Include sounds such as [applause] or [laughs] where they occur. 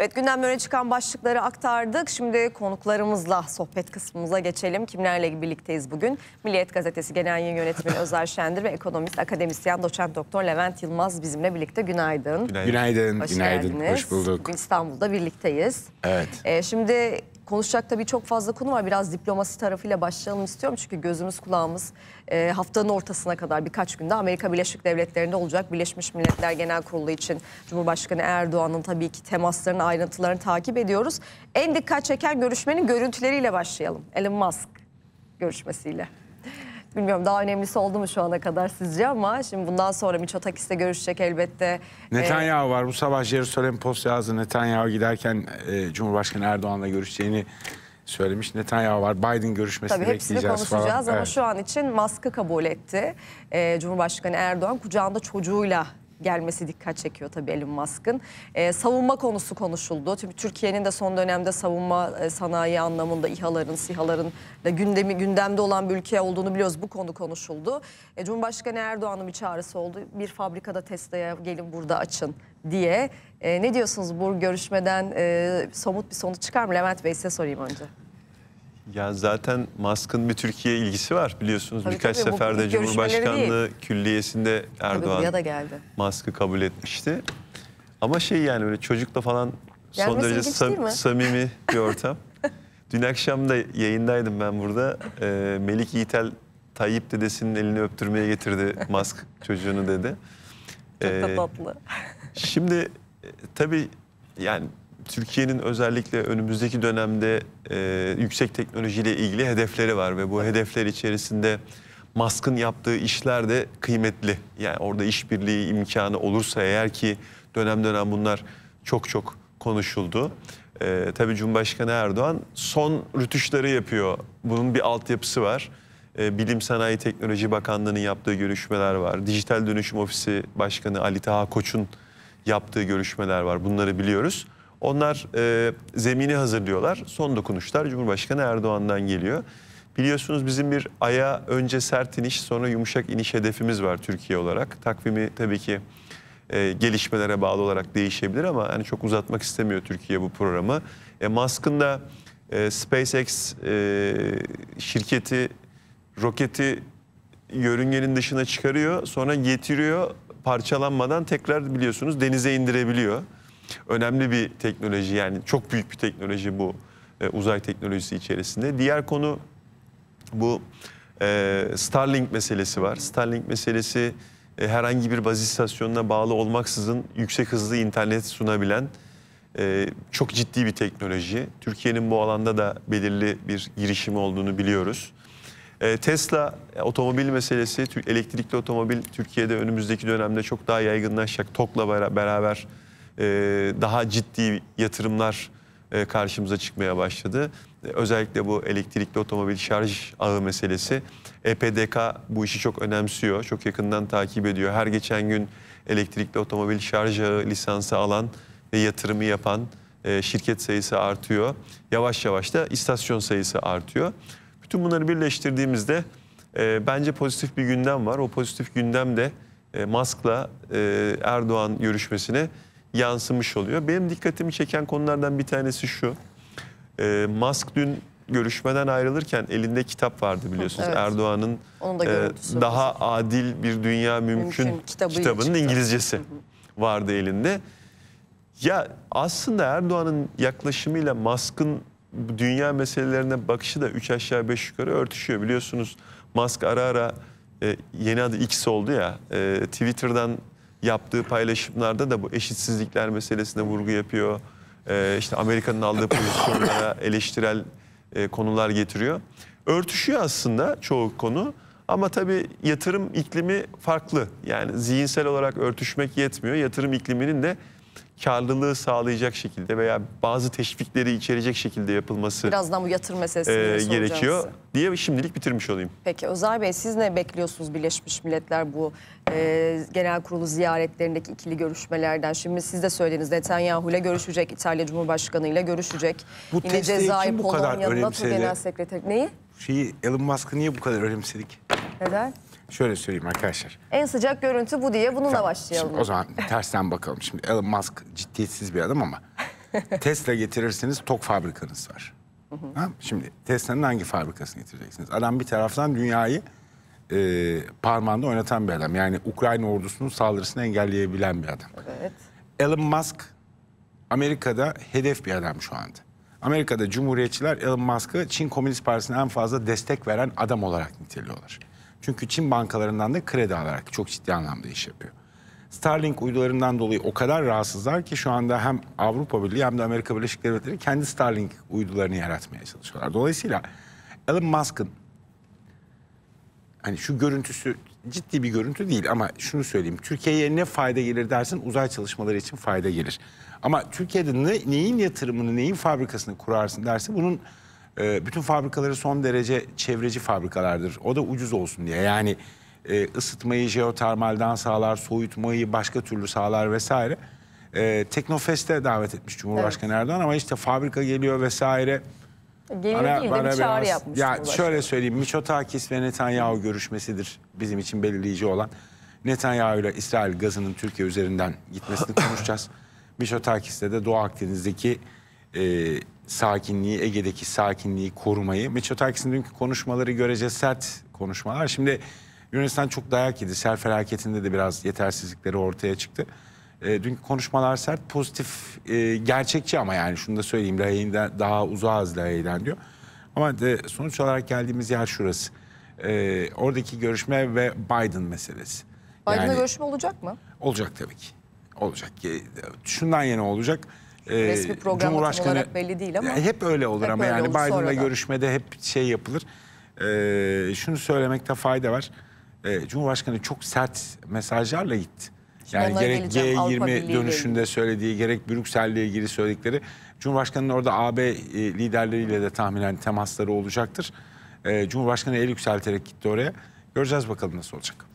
Evet gündemde öne çıkan başlıkları aktardık. Şimdi konuklarımızla sohbet kısmımıza geçelim. Kimlerle birlikteyiz bugün? Milliyet Gazetesi Genel Yayın Yönetmeni [laughs] Özer Şendir ve ekonomist, akademisyen, doçent doktor Levent Yılmaz bizimle birlikte. Günaydın. Günaydın. Günaydın. Hoş, Günaydın. Geldiniz. Hoş bulduk. Bugün İstanbul'da birlikteyiz. Evet. Ee, şimdi Konuşacak tabii çok fazla konu var. Biraz diplomasi tarafıyla başlayalım istiyorum. Çünkü gözümüz kulağımız e, haftanın ortasına kadar birkaç günde Amerika Birleşik Devletleri'nde olacak. Birleşmiş Milletler Genel Kurulu için Cumhurbaşkanı Erdoğan'ın tabii ki temaslarını, ayrıntılarını takip ediyoruz. En dikkat çeken görüşmenin görüntüleriyle başlayalım. Elon Musk görüşmesiyle. Bilmiyorum daha önemlisi oldu mu şu ana kadar sizce ama şimdi bundan sonra Miçotakis'le görüşecek elbette. Netanyahu ee, var. Bu sabah Jerusalem Post yazdı. Netanyahu giderken e, Cumhurbaşkanı Erdoğan'la görüşeceğini söylemiş. Netanyahu var. Biden görüşmesini Tabii bekleyeceğiz falan. Tabii hepsini konuşacağız ama evet. şu an için maskı kabul etti. Ee, Cumhurbaşkanı Erdoğan kucağında çocuğuyla gelmesi dikkat çekiyor tabii Elon Musk'ın. E, savunma konusu konuşuldu. çünkü Türkiye'nin de son dönemde savunma e, sanayi anlamında İHA'ların, SİHA'ların da gündemi, gündemde olan bir ülke olduğunu biliyoruz. Bu konu konuşuldu. E, Cumhurbaşkanı Erdoğan'ın bir çağrısı oldu. Bir fabrikada Tesla'ya gelin burada açın diye. E, ne diyorsunuz bu görüşmeden e, somut bir sonuç çıkar mı? Levent Bey size sorayım önce. Ya zaten Musk'ın bir Türkiye ilgisi var biliyorsunuz. Tabii, Birkaç seferde Cumhurbaşkanlığı değil. Külliyesi'nde Erdoğan Musk'ı kabul etmişti. Ama şey yani böyle çocukla falan Gelmesi son derece sam samimi bir [laughs] ortam. Dün akşam da yayındaydım ben burada. Ee, Melik İtel Tayyip dedesinin elini öptürmeye getirdi Musk çocuğunu dedi. Ee, Çok da ee, tatlı. Şimdi e, tabii yani Türkiye'nin özellikle önümüzdeki dönemde e, yüksek teknolojiyle ilgili hedefleri var ve bu hedefler içerisinde Musk'ın yaptığı işler de kıymetli. Yani orada işbirliği imkanı olursa eğer ki dönem dönem bunlar çok çok konuşuldu. E, tabii Cumhurbaşkanı Erdoğan son rütuşları yapıyor. Bunun bir altyapısı var. E, Bilim Sanayi Teknoloji Bakanlığı'nın yaptığı görüşmeler var. Dijital Dönüşüm Ofisi Başkanı Ali Taha Koç'un yaptığı görüşmeler var. Bunları biliyoruz. Onlar e, zemini hazırlıyorlar. Son dokunuşlar Cumhurbaşkanı Erdoğan'dan geliyor. Biliyorsunuz bizim bir aya önce sert iniş sonra yumuşak iniş hedefimiz var Türkiye olarak. Takvimi tabii ki e, gelişmelere bağlı olarak değişebilir ama hani çok uzatmak istemiyor Türkiye bu programı. E, Musk'ın da e, SpaceX e, şirketi roketi yörüngenin dışına çıkarıyor sonra getiriyor parçalanmadan tekrar biliyorsunuz denize indirebiliyor önemli bir teknoloji yani çok büyük bir teknoloji bu e, uzay teknolojisi içerisinde. Diğer konu bu e, Starlink meselesi var. Starlink meselesi e, herhangi bir baz istasyonuna bağlı olmaksızın yüksek hızlı internet sunabilen e, çok ciddi bir teknoloji. Türkiye'nin bu alanda da belirli bir girişimi olduğunu biliyoruz. E, Tesla e, otomobil meselesi, elektrikli otomobil Türkiye'de önümüzdeki dönemde çok daha yaygınlaşacak. TOK'la beraber e, daha ciddi yatırımlar e, karşımıza çıkmaya başladı. özellikle bu elektrikli otomobil şarj ağı meselesi. EPDK bu işi çok önemsiyor, çok yakından takip ediyor. Her geçen gün elektrikli otomobil şarj ağı lisansı alan ve yatırımı yapan e, şirket sayısı artıyor. Yavaş yavaş da istasyon sayısı artıyor. Bütün bunları birleştirdiğimizde bence pozitif bir gündem var. O pozitif gündem de Musk'la Erdoğan görüşmesine yansımış oluyor. Benim dikkatimi çeken konulardan bir tanesi şu. E, Musk dün görüşmeden ayrılırken elinde kitap vardı biliyorsunuz. Evet. Erdoğan'ın e, daha adil bir dünya mümkün, mümkün kitabı kitabının çıktı. İngilizcesi vardı elinde. Ya aslında Erdoğan'ın yaklaşımıyla Musk'ın dünya meselelerine bakışı da üç aşağı beş yukarı örtüşüyor. Biliyorsunuz Musk ara ara e, yeni adı X oldu ya e, Twitter'dan yaptığı paylaşımlarda da bu eşitsizlikler meselesine vurgu yapıyor. Ee, işte Amerika'nın aldığı [coughs] pozisyonlara eleştirel e, konular getiriyor. Örtüşüyor aslında çoğu konu ama tabii yatırım iklimi farklı. Yani zihinsel olarak örtüşmek yetmiyor. Yatırım ikliminin de karlılığı sağlayacak şekilde veya bazı teşvikleri içerecek şekilde yapılması Birazdan bu yatırım meselesini e, gerekiyor size. diye şimdilik bitirmiş olayım. Peki Özer Bey siz ne bekliyorsunuz Birleşmiş Milletler bu e, genel kurulu ziyaretlerindeki ikili görüşmelerden? Şimdi siz de söylediniz Netanyahu ile görüşecek, İtalya Cumhurbaşkanı ile görüşecek. Bu Yine Cezayir, Polonya'nın NATO Genel Sekreteri. Neyi? Şeyi Elon Musk'ı niye bu kadar önemsedik? Neden? Şöyle söyleyeyim arkadaşlar. En sıcak görüntü bu diye bununla başlayalım. Şimdi o zaman [laughs] tersten bakalım. Şimdi Elon Musk ciddiyetsiz bir adam ama [laughs] Tesla getirirseniz tok fabrikanız var. Hı hı. Ha? Şimdi Tesla'nın hangi fabrikasını getireceksiniz? Adam bir taraftan dünyayı e, parmağında oynatan bir adam. Yani Ukrayna ordusunun saldırısını engelleyebilen bir adam. Evet. Elon Musk Amerika'da hedef bir adam şu anda. Amerika'da Cumhuriyetçiler Elon Musk'ı Çin Komünist Partisi'ne en fazla destek veren adam olarak niteliyorlar. Çünkü Çin bankalarından da kredi alarak çok ciddi anlamda iş yapıyor. Starlink uydularından dolayı o kadar rahatsızlar ki şu anda hem Avrupa Birliği hem de Amerika Birleşik Devletleri kendi Starlink uydularını yaratmaya çalışıyorlar. Dolayısıyla Elon Musk'ın hani şu görüntüsü ciddi bir görüntü değil ama şunu söyleyeyim. Türkiye'ye ne fayda gelir dersin uzay çalışmaları için fayda gelir. Ama Türkiye'de ne, neyin yatırımını, neyin fabrikasını kurarsın dersin bunun e, bütün fabrikaları son derece çevreci fabrikalardır. O da ucuz olsun diye. Yani e, ısıtmayı jeotermalden sağlar, soğutmayı başka türlü sağlar vesaire. E, Teknofest'e davet etmiş Cumhurbaşkanı evet. Erdoğan ama işte fabrika geliyor vesaire. Geliyor bana, değil bana de bir çağrı yapmış. Ya şöyle söyleyeyim Miçotakis ve Netanyahu görüşmesidir bizim için belirleyici olan. Netanyahu ile İsrail gazının Türkiye üzerinden gitmesini konuşacağız. [coughs] Miçotakis'te de Doğu Akdeniz'deki e, sakinliği, Ege'deki sakinliği korumayı. Mitsotakis'in dünkü konuşmaları görece sert konuşmalar. Şimdi Yunanistan çok dayak yedi. Sel felaketinde de biraz yetersizlikleri ortaya çıktı. E, dünkü konuşmalar sert, pozitif, e, gerçekçi ama yani şunu da söyleyeyim. Lahey'den daha uzağız Lahey'den diyor. Ama de sonuç olarak geldiğimiz yer şurası. E, oradaki görüşme ve Biden meselesi. Biden'la yani, görüşme olacak mı? Olacak tabii ki. Olacak. E, şundan yana olacak. Ee, Resmi program Cumhurbaşkanı, olarak belli değil ama. Hep öyle olur hep ama yani Biden'la görüşmede hep şey yapılır. Ee, şunu söylemekte fayda var. Ee, Cumhurbaşkanı çok sert mesajlarla gitti. Yani gerek G20 dönüşünde söylediği, gerek Brüksel'le ilgili söyledikleri. Cumhurbaşkanı'nın orada AB e, liderleriyle de tahminen temasları olacaktır. Ee, Cumhurbaşkanı el yükselterek gitti oraya. Göreceğiz bakalım nasıl olacak.